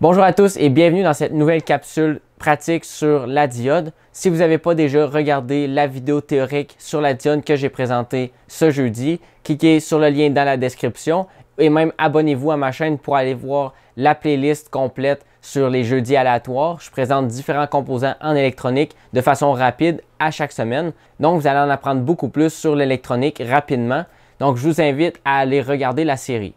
Bonjour à tous et bienvenue dans cette nouvelle capsule pratique sur la diode. Si vous n'avez pas déjà regardé la vidéo théorique sur la diode que j'ai présentée ce jeudi, cliquez sur le lien dans la description et même abonnez-vous à ma chaîne pour aller voir la playlist complète sur les jeudis aléatoires. Je présente différents composants en électronique de façon rapide à chaque semaine. Donc vous allez en apprendre beaucoup plus sur l'électronique rapidement. Donc je vous invite à aller regarder la série.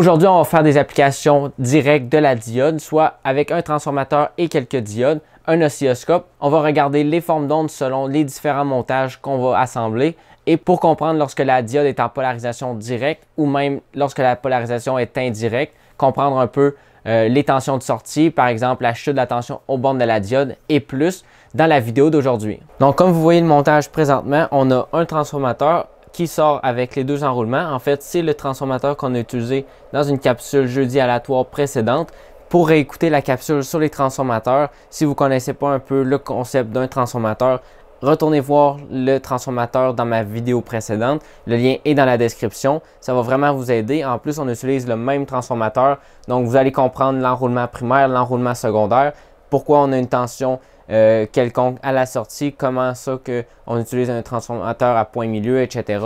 Aujourd'hui, on va faire des applications directes de la diode, soit avec un transformateur et quelques diodes, un oscilloscope. On va regarder les formes d'ondes selon les différents montages qu'on va assembler et pour comprendre lorsque la diode est en polarisation directe ou même lorsque la polarisation est indirecte, comprendre un peu euh, les tensions de sortie, par exemple la chute de la tension aux bornes de la diode et plus dans la vidéo d'aujourd'hui. Donc comme vous voyez le montage présentement, on a un transformateur, qui sort avec les deux enroulements. En fait, c'est le transformateur qu'on a utilisé dans une capsule jeudi aléatoire précédente. Pour réécouter la capsule sur les transformateurs, si vous ne connaissez pas un peu le concept d'un transformateur, retournez voir le transformateur dans ma vidéo précédente. Le lien est dans la description. Ça va vraiment vous aider. En plus, on utilise le même transformateur. Donc, vous allez comprendre l'enroulement primaire, l'enroulement secondaire, pourquoi on a une tension euh, quelconque à la sortie, comment ça qu'on utilise un transformateur à point milieu, etc.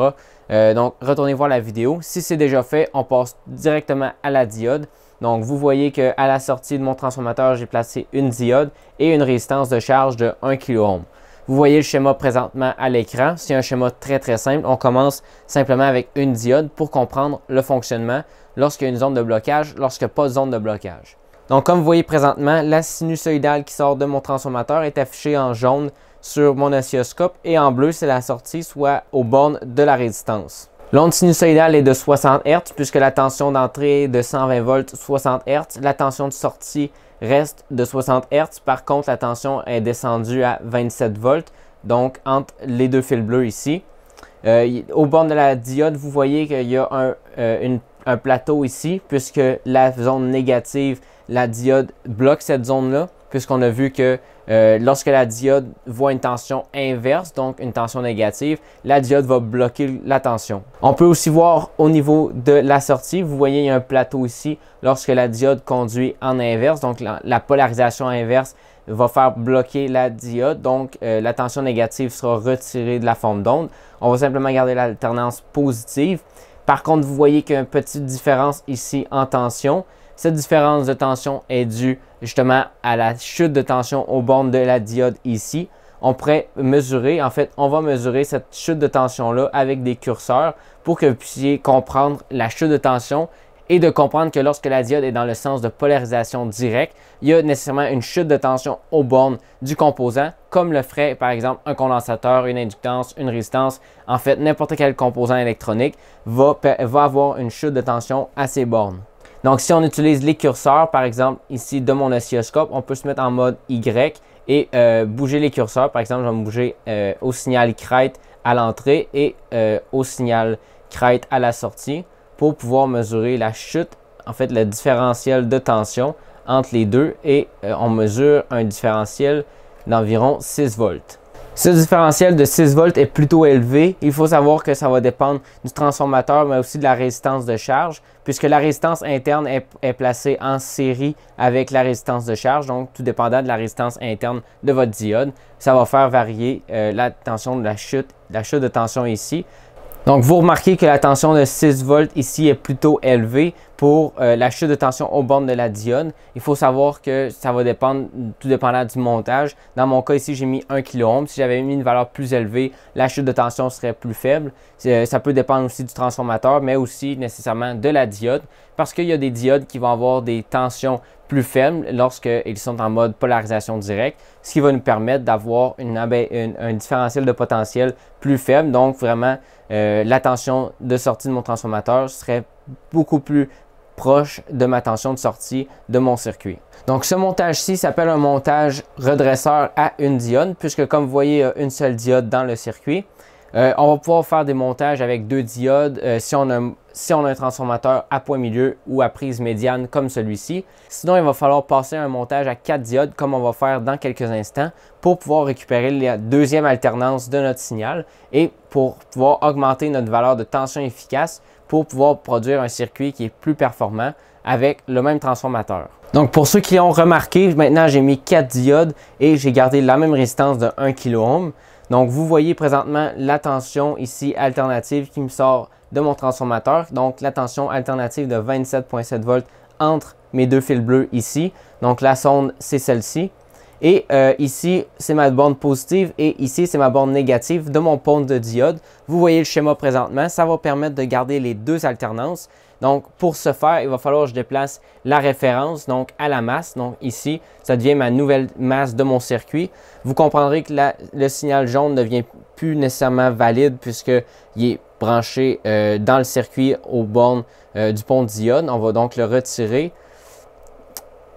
Euh, donc, retournez voir la vidéo. Si c'est déjà fait, on passe directement à la diode. Donc, vous voyez qu'à la sortie de mon transformateur, j'ai placé une diode et une résistance de charge de 1 kOhm. Vous voyez le schéma présentement à l'écran. C'est un schéma très très simple. On commence simplement avec une diode pour comprendre le fonctionnement lorsqu'il y a une zone de blocage, lorsque pas de zone de blocage. Donc, comme vous voyez présentement, la sinusoïdale qui sort de mon transformateur est affichée en jaune sur mon oscilloscope et en bleu, c'est la sortie, soit aux bornes de la résistance. L'onde sinusoïdale est de 60 Hz puisque la tension d'entrée est de 120 volts 60 Hz. La tension de sortie reste de 60 Hz. Par contre, la tension est descendue à 27 volts, donc entre les deux fils bleus ici. Euh, au bord de la diode, vous voyez qu'il y a un, euh, un, plateau ici puisque la zone négative est la diode bloque cette zone-là, puisqu'on a vu que euh, lorsque la diode voit une tension inverse, donc une tension négative, la diode va bloquer la tension. On peut aussi voir au niveau de la sortie, vous voyez il y a un plateau ici, lorsque la diode conduit en inverse, donc la, polarisation inverse va faire bloquer la diode, donc euh, la tension négative sera retirée de la forme d'onde. On va simplement garder l'alternance positive. Par contre, vous voyez qu'il y a une petite différence ici en tension. Cette différence de tension est due justement à la chute de tension aux bornes de la diode ici. On pourrait mesurer, en fait, on va mesurer cette chute de tension-là avec des curseurs pour que vous puissiez comprendre la chute de tension et de comprendre que lorsque la diode est dans le sens de polarisation directe, il y a nécessairement une chute de tension aux bornes du composant, comme le ferait par exemple un condensateur, une inductance, une résistance. En fait, n'importe quel composant électronique va, va avoir une chute de tension à ses bornes. Donc, si on utilise les curseurs, par exemple, ici de mon oscilloscope, on peut se mettre en mode Y et euh, bouger les curseurs. Par exemple, je vais me bouger euh, au signal crête à l'entrée et euh, au signal crête à la sortie pour pouvoir mesurer la chute, en fait le différentiel de tension entre les deux et on mesure un différentiel d'environ 6 volts. Ce différentiel de 6 volts est plutôt élevé. Il faut savoir que ça va dépendre du transformateur, mais aussi de la résistance de charge, puisque la résistance interne est, placée en série avec la résistance de charge. Donc, tout dépendant de la résistance interne de votre diode, ça va faire varier euh, la tension de la chute, la chute de tension ici. Donc, vous remarquez que la tension de 6 volts ici est plutôt élevée pour euh, la chute de tension aux bornes de la diode. Il faut savoir que ça va dépendre, tout dépendant du montage. Dans mon cas ici, j'ai mis 1 kOhm. Si j'avais mis une valeur plus élevée, la chute de tension serait plus faible. Euh, ça peut dépendre aussi du transformateur, mais aussi nécessairement de la diode, parce qu'il y a des diodes qui vont avoir des tensions plus faibles lorsqu'ils sont en mode polarisation directe, ce qui va nous permettre d'avoir un différentiel de potentiel plus faible. Donc vraiment, euh, la tension de sortie de mon transformateur serait beaucoup plus proche de ma tension de sortie de mon circuit. Donc ce montage-ci s'appelle un montage redresseur à une diode puisque comme vous voyez, il y a une seule diode dans le circuit euh, on va pouvoir faire des montages avec deux diodes euh, si, on a, un transformateur à point milieu ou à prise médiane comme celui-ci. Sinon, il va falloir passer un montage à quatre diodes comme on va faire dans quelques instants pour pouvoir récupérer la deuxième alternance de notre signal et pour pouvoir augmenter notre valeur de tension efficace pour pouvoir produire un circuit qui est plus performant avec le même transformateur. Donc pour ceux qui ont remarqué, maintenant j'ai mis quatre diodes et j'ai gardé la même résistance de 1 kOhm. Donc, vous voyez présentement la tension ici alternative qui me sort de mon transformateur. Donc, la tension alternative de 27,7 volts entre mes deux fils bleus ici. Donc, la sonde, c'est celle-ci. Et euh, ici, c'est ma borne positive et ici, c'est ma borne négative de mon pont de diode. Vous voyez le schéma présentement. Ça va permettre de garder les deux alternances. Donc, pour ce faire, il va falloir que je déplace la référence donc à la masse. Donc ici, ça devient ma nouvelle masse de mon circuit. Vous comprendrez que le signal jaune ne devient plus nécessairement valide puisqu'il est branché euh, dans le circuit aux bornes euh, du pont d'Ion. On va donc le retirer.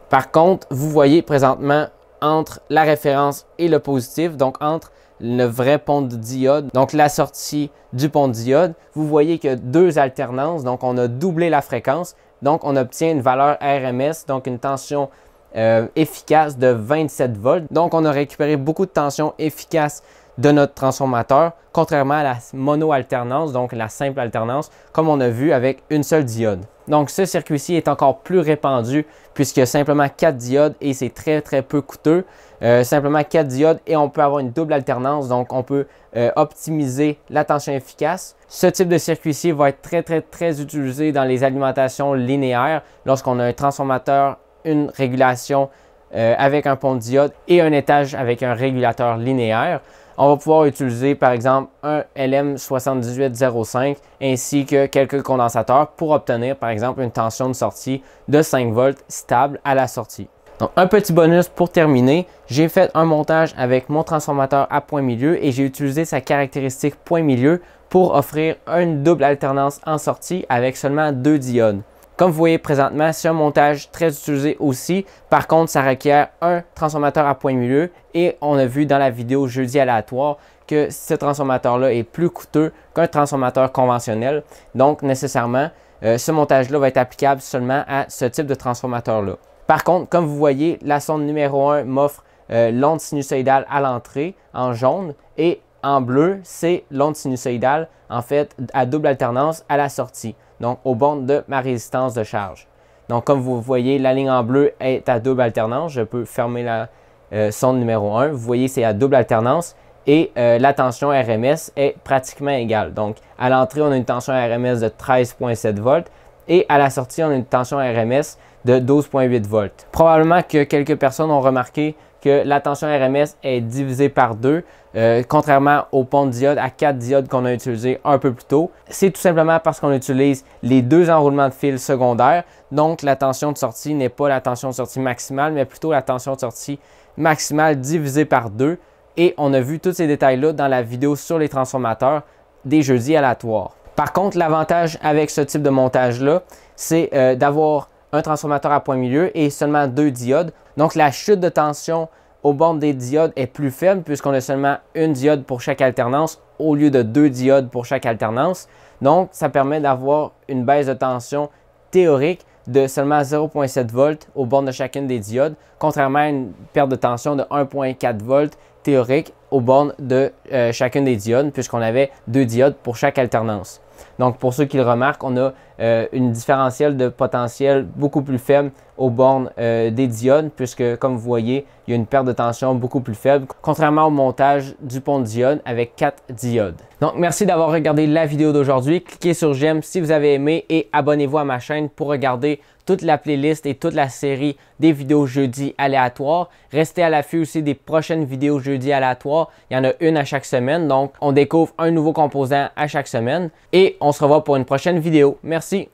Par contre, vous voyez présentement entre la référence et le positif, donc entre le vrai pont de diode, donc la sortie du pont de diode, vous voyez que deux alternances, donc on a doublé la fréquence, donc on obtient une valeur RMS, donc une tension euh, efficace de 27 volts. Donc on a récupéré beaucoup de tension efficace de notre transformateur, contrairement à la mono alternance donc la simple alternance, comme on a vu avec une seule diode. Donc ce circuit-ci est encore plus répandu puisque simplement 4 diodes et c'est très très peu coûteux. Euh, simplement 4 diodes et on peut avoir une double alternance, donc on peut euh, optimiser la tension efficace. Ce type de circuit-ci va être très très très utilisé dans les alimentations linéaires lorsqu'on a un transformateur, une régulation euh, avec un pont de diode et un étage avec un régulateur linéaire on va pouvoir utiliser par exemple un LM7805 ainsi que quelques condensateurs pour obtenir par exemple une tension de sortie de 5 volts stable à la sortie. Donc, un petit bonus pour terminer, j'ai fait un montage avec mon transformateur à point milieu et j'ai utilisé sa caractéristique point milieu pour offrir une double alternance en sortie avec seulement deux diodes. Comme vous voyez présentement, c'est un montage très utilisé aussi. Par contre, ça requiert un transformateur à point milieu et on a vu dans la vidéo jeudi aléatoire que ce transformateur-là est plus coûteux qu'un transformateur conventionnel. Donc, nécessairement, euh, ce montage-là va être applicable seulement à ce type de transformateur-là. Par contre, comme vous voyez, la sonde numéro 1 m'offre euh, l'onde sinusoïdale à l'entrée en jaune et en bleu, c'est l'onde sinusoïdale, en fait, à double alternance à la sortie, donc au bond de ma résistance de charge. Donc, comme vous voyez, la ligne en bleu est à double alternance. Je peux fermer la euh, sonde numéro 1. Vous voyez, c'est à double alternance et euh, la tension RMS est pratiquement égale. Donc, à l'entrée, on a une tension RMS de 13,7 volts et à la sortie, on a une tension RMS de 12,8 volts. Probablement que quelques personnes ont remarqué que la tension RMS est divisée par 2, euh, contrairement au pont de diode à 4 diodes qu'on a utilisé un peu plus tôt. C'est tout simplement parce qu'on utilise les deux enroulements de fil secondaires. Donc, la tension de sortie n'est pas la tension de sortie maximale, mais plutôt la tension de sortie maximale divisée par 2. Et on a vu tous ces détails-là dans la vidéo sur les transformateurs des jeudis aléatoires. Par contre, l'avantage avec ce type de montage-là, c'est euh, d'avoir un transformateur à point milieu et seulement deux diodes. Donc la chute de tension aux bornes des diodes est plus faible puisqu'on a seulement une diode pour chaque alternance au lieu de deux diodes pour chaque alternance. Donc ça permet d'avoir une baisse de tension théorique de seulement 0.7 volts aux bornes de chacune des diodes, contrairement à une perte de tension de 1.4 volts théorique aux bornes de euh, chacune des diodes puisqu'on avait deux diodes pour chaque alternance. Donc, pour ceux qui le remarquent, on a euh, une différentielle de potentiel beaucoup plus faible aux bornes euh, des diodes, puisque, comme vous voyez, il y a une perte de tension beaucoup plus faible, contrairement au montage du pont de diode avec 4 diodes. Donc, merci d'avoir regardé la vidéo d'aujourd'hui. Cliquez sur j'aime si vous avez aimé et abonnez-vous à ma chaîne pour regarder toute la playlist et toute la série des vidéos jeudi aléatoires. Restez à l'affût aussi des prochaines vidéos jeudi aléatoires. Il y en a une à chaque semaine, donc on découvre un nouveau composant à chaque semaine. Et on se revoit pour une prochaine vidéo. Merci.